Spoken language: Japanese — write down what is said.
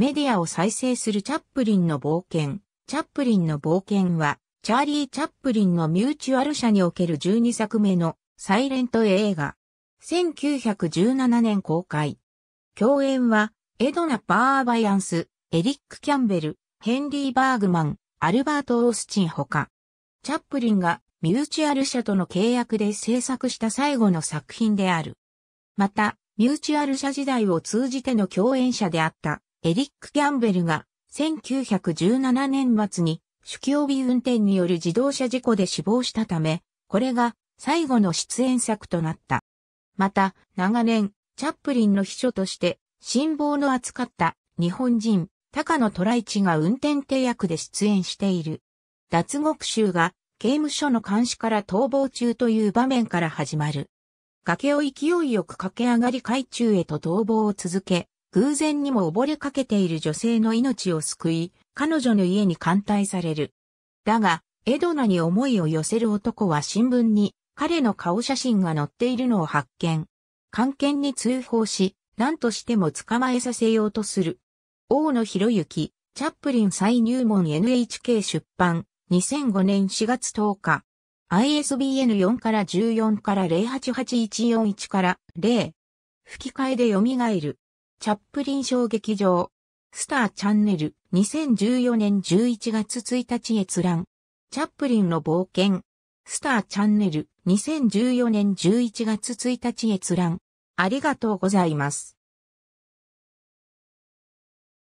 メディアを再生するチャップリンの冒険。チャップリンの冒険は、チャーリー・チャップリンのミューチュアル社における12作目のサイレント映画。1917年公開。共演は、エドナ・バーバイアンス、エリック・キャンベル、ヘンリー・バーグマン、アルバート・オースチンほか。チャップリンがミューチュアル社との契約で制作した最後の作品である。また、ミューチュアル社時代を通じての共演者であったエリック・キャンベルが1917年末に主教帯運転による自動車事故で死亡したため、これが最後の出演作となった。また、長年、チャップリンの秘書として、辛抱の扱った日本人、高野虎一が運転手役で出演している。脱獄囚が刑務所の監視から逃亡中という場面から始まる。崖を勢いよく駆け上がり海中へと逃亡を続け、偶然にも溺れかけている女性の命を救い、彼女の家に歓待される。だが、エドナに思いを寄せる男は新聞に彼の顔写真が載っているのを発見。関係に通報し、何としても捕まえさせようとする。大野博之、チャップリン再入門 NHK 出版、2005年4月10日。ISBN4 から14から088141から0。吹き替えで蘇る。チャップリン小劇場。スターチャンネル2014年11月1日閲覧。チャップリンの冒険。スターチャンネル2014年11月1日閲覧。ありがとうございます。